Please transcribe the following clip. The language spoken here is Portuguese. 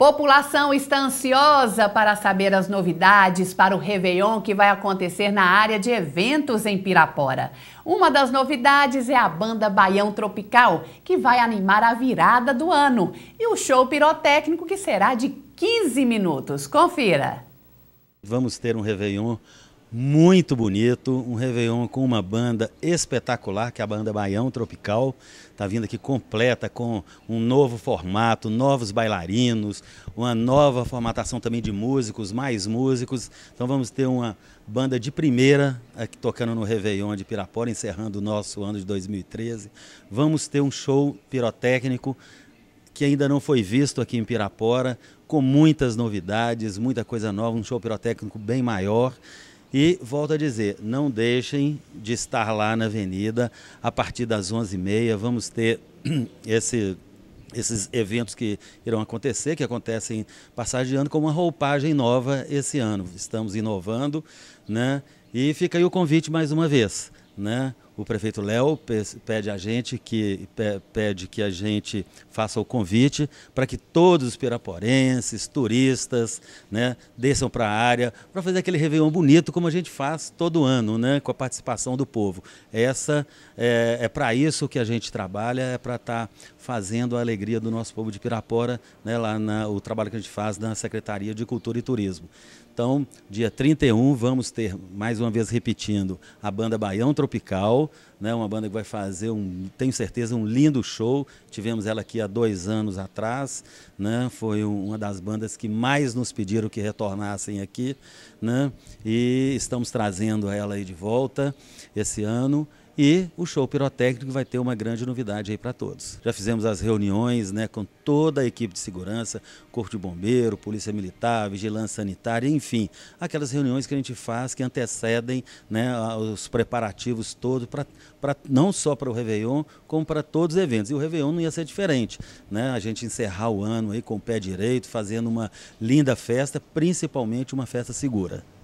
População está ansiosa para saber as novidades para o Réveillon que vai acontecer na área de eventos em Pirapora. Uma das novidades é a banda Baião Tropical, que vai animar a virada do ano, e o show pirotécnico que será de 15 minutos. Confira! Vamos ter um Réveillon muito bonito, um Réveillon com uma banda espetacular, que é a banda Baião Tropical. Está vindo aqui completa com um novo formato, novos bailarinos, uma nova formatação também de músicos, mais músicos. Então vamos ter uma banda de primeira aqui tocando no Réveillon de Pirapora, encerrando o nosso ano de 2013. Vamos ter um show pirotécnico que ainda não foi visto aqui em Pirapora, com muitas novidades, muita coisa nova, um show pirotécnico bem maior. E volto a dizer, não deixem de estar lá na avenida a partir das 11h30. Vamos ter esse, esses eventos que irão acontecer, que acontecem passagem de ano, com uma roupagem nova esse ano. Estamos inovando, né? E fica aí o convite mais uma vez, né? o prefeito Léo pede a gente que pede que a gente faça o convite para que todos os piraporenses, turistas, né, desçam para a área para fazer aquele réveillon bonito como a gente faz todo ano, né, com a participação do povo. Essa é, é para isso que a gente trabalha, é para estar tá fazendo a alegria do nosso povo de Pirapora, né, lá na, o trabalho que a gente faz na Secretaria de Cultura e Turismo. Então, dia 31 vamos ter mais uma vez repetindo a banda Baião Tropical Sol, né, uma banda que vai fazer, um, tenho certeza, um lindo show. Tivemos ela aqui há dois anos atrás. Né, foi um, uma das bandas que mais nos pediram que retornassem aqui. Né, e estamos trazendo ela aí de volta esse ano. E o show pirotécnico vai ter uma grande novidade aí para todos. Já fizemos as reuniões né, com toda a equipe de segurança, Corpo de Bombeiro, Polícia Militar, Vigilância Sanitária, enfim, aquelas reuniões que a gente faz que antecedem né, os preparativos todos, pra, pra, não só para o Réveillon, como para todos os eventos. E o Réveillon não ia ser diferente. Né? A gente encerrar o ano aí com o pé direito, fazendo uma linda festa, principalmente uma festa segura.